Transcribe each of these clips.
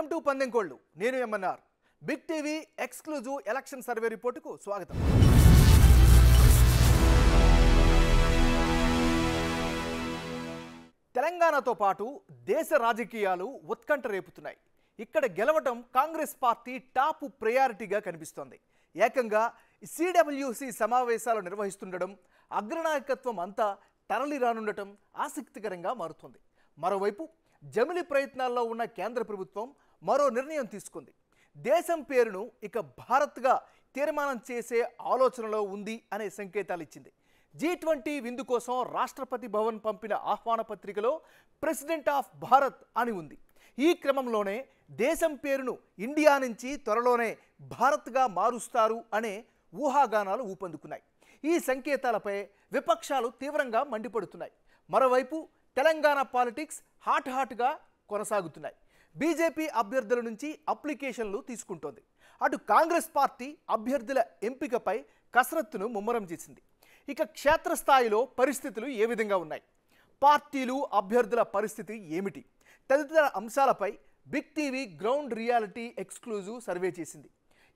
welcome to పందెంకోళ్ళు నేను M N R big TV exclusive election survey రిపోర్టుకు స్వాగతం తెలంగాణతో పాటు దేశ రాజకీయాలు ఉత్కంఠ రేపుతున్నాయి ఇక్కడ గెలవటం కాంగ్రెస్ పార్టీ టాప్ ప్రయారిటీగా కనిపిస్తోంది ఏకంగా సిడబ్ల్యూసి సమావేశాలు నిర్వహిస్తుండడం అగ్రనాయకత్వం అంతా తరలి రానుండటం ఆసక్తికరంగా మారుతుంది మరోవైపు జమిలి ప్రయత్నాల్లో ఉన్న కేంద్ర ప్రభుత్వం మరో నిర్ణయం తీసుకుంది దేశం పేరును ఇక భారత్గా తీర్మానం చేసే ఆలోచనలో ఉంది అనే సంకేతాలు ఇచ్చింది జీ ట్వంటీ విందు కోసం రాష్ట్రపతి భవన్ పంపిన ఆహ్వాన పత్రికలో ప్రెసిడెంట్ ఆఫ్ భారత్ అని ఉంది ఈ క్రమంలోనే దేశం పేరును ఇండియా నుంచి త్వరలోనే భారత్గా మారుస్తారు అనే ఊహాగానాలు ఊపందుకున్నాయి ఈ సంకేతాలపై విపక్షాలు తీవ్రంగా మండిపడుతున్నాయి మరోవైపు తెలంగాణ పాలిటిక్స్ హాట్ హాట్గా కొనసాగుతున్నాయి బీజేపీ అభ్యర్థుల నుంచి అప్లికేషన్లు తీసుకుంటోంది అటు కాంగ్రెస్ పార్టీ అభ్యర్థుల ఎంపికపై కసరత్తును ముమ్మరం చేసింది ఇక క్షేత్రస్థాయిలో పరిస్థితులు ఏ విధంగా ఉన్నాయి పార్టీలు అభ్యర్థుల పరిస్థితి ఏమిటి తదితర అంశాలపై big TV ground reality exclusive survey చేసింది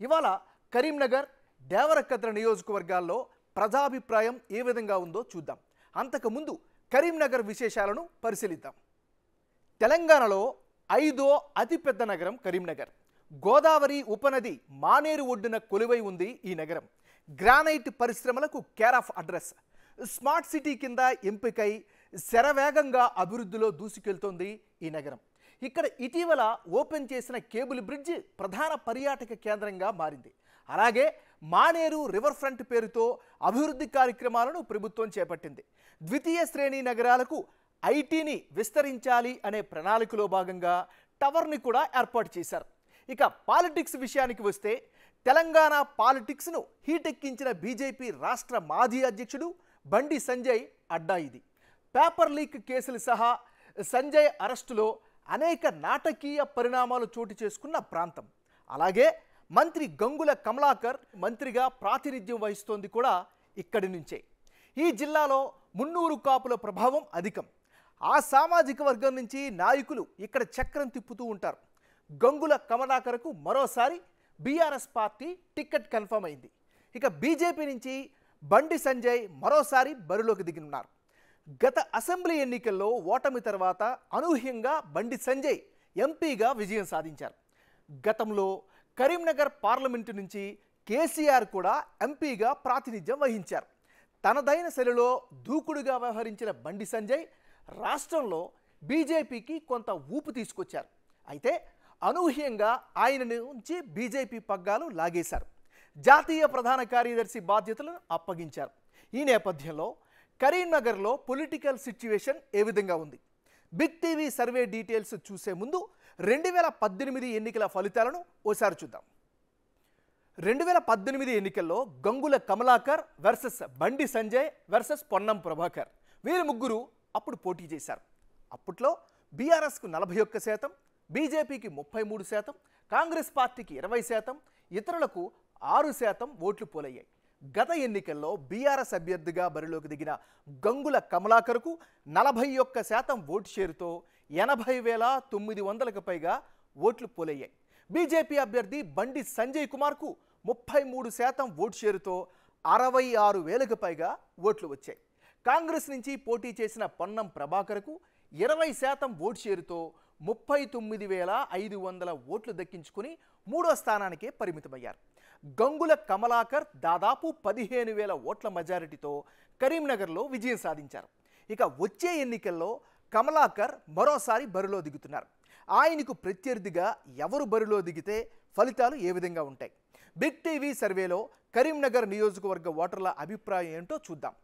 ఇవాళ కరీంనగర్ దేవరకద్ర నియోజకవర్గాల్లో ప్రజాభిప్రాయం ఏ విధంగా ఉందో చూద్దాం అంతకుముందు కరీంనగర్ విశేషాలను పరిశీలిద్దాం తెలంగాణలో ఐదో అతిపెద్ద నగరం కరీంనగర్ గోదావరి ఉపనది మానేరు ఒడ్డున కొలువై ఉంది ఈ నగరం గ్రానైట్ పరిశ్రమలకు care of address smart city కింద ఎంపికై శరవేగంగా అభివృద్ధిలో దూసుకెళ్తోంది ఈ నగరం ఇక్కడ ఇటీవల ఓపెన్ చేసిన కేబుల్ బ్రిడ్జ్ ప్రధాన పర్యాటక కేంద్రంగా మారింది అలాగే మానేరు రివర్ ఫ్రంట్ పేరుతో అభివృద్ధి కార్యక్రమాలను ప్రభుత్వం చేపట్టింది ద్వితీయ శ్రేణి నగరాలకు ఐటీని విస్తరించాలి అనే ప్రణాళికలో భాగంగా టవర్ని కూడా ఏర్పాటు చేశారు ఇక పాలిటిక్స్ విషయానికి వస్తే తెలంగాణ పాలిటిక్స్ను హీటెక్కించిన బీజేపీ రాష్ట్ర మాజీ అధ్యక్షుడు బండి సంజయ్ అడ్డా ఇది పేపర్ లీక్ కేసులు సహా సంజయ్ అరెస్టులో అనేక నాటకీయ పరిణామాలు చోటు చేసుకున్న ప్రాంతం అలాగే మంత్రి గంగుల కమలాకర్ మంత్రిగా ప్రాతినిధ్యం వహిస్తోంది కూడా ఇక్కడి నుంచే ఈ జిల్లాలో మున్నూరు కాపుల ప్రభావం అధికం ఆ సామాజిక వర్గం నుంచి నాయకులు ఇక్కడ చక్రం తిప్పుతూ ఉంటారు గంగుల కమలాకరకు మరోసారి బీఆర్ఎస్ పార్టీ టికెట్ కన్ఫర్మ్ అయింది ఇక బీజేపీ నుంచి బండి సంజయ్ మరోసారి బరిలోకి దిగినున్నారు గత అసెంబ్లీ ఎన్నికల్లో ఓటమి తర్వాత అనూహ్యంగా బండి సంజయ్ ఎంపీగా విజయం సాధించారు గతంలో కరీంనగర్ పార్లమెంటు నుంచి కేసీఆర్ కూడా ఎంపీగా ప్రాతినిధ్యం వహించారు తనదైన శైలిలో దూకుడుగా వ్యవహరించిన బండి సంజయ్ రాష్ట్రంలో బీజేపీకి కొంత ఊపు తీసుకొచ్చారు అయితే అనూహ్యంగా ఆయన నుంచి బీజేపీ పగ్గాలు లాగేశారు జాతీయ ప్రధాన కార్యదర్శి బాధ్యతలను అప్పగించారు ఈ నేపథ్యంలో కరీంనగర్లో పొలిటికల్ సిచ్యువేషన్ ఏ విధంగా ఉంది బిగ్ టీవీ సర్వే డీటెయిల్స్ చూసే ముందు రెండు వేల పద్దెనిమిది ఎన్నికల ఫలితాలను ఓసారి చూద్దాం రెండు వేల పద్దెనిమిది ఎన్నికల్లో గంగుల కమలాకర్ వర్సెస్ బండి సంజయ్ వర్సెస్ పొన్నం ప్రభాకర్ వీరి ముగ్గురు అప్పుడు పోటీ చేశారు అప్పట్లో బీఆర్ఎస్కు నలభై ఒక్క శాతం బీజేపీకి ముప్పై మూడు శాతం కాంగ్రెస్ పార్టీకి ఇరవై శాతం ఇతరులకు ఆరు శాతం ఓట్లు పోలయ్యాయి గత ఎన్నికల్లో బీఆర్ఎస్ అభ్యర్థిగా బరిలోకి దిగిన గంగుల కమలాకర్కు నలభై ఒక్క శాతం ఓటు షేరుతో ఎనభై వేల తొమ్మిది వందలకు పైగా ఓట్లు పోలయ్యాయి బీజేపీ అభ్యర్థి బండి సంజయ్ కుమార్కు ముప్పై మూడు శాతం ఓటు షేరుతో అరవై ఆరు వేలకు పైగా ఓట్లు వచ్చాయి కాంగ్రెస్ నుంచి పోటీ చేసిన పొన్నం ప్రభాకర్కు ఇరవై శాతం ఓటు షేరుతో ముప్పై తొమ్మిది వేల ఐదు వందల ఓట్లు దక్కించుకుని మూడో స్థానానికే పరిమితమయ్యారు గంగుల కమలాకర్ దాదాపు పదిహేను వేల ఓట్ల మెజారిటీతో కరీంనగర్లో విజయం సాధించారు ఇక వచ్చే ఎన్నికల్లో కమలాకర్ మరోసారి బరిలో దిగుతున్నారు ఆయనకు ప్రత్యర్థిగా ఎవరు బరిలో దిగితే ఫలితాలు ఏ విధంగా ఉంటాయి బిగ్ టీవీ సర్వేలో కరీంనగర్ నియోజకవర్గ ఓటర్ల అభిప్రాయం ఏంటో చూద్దాం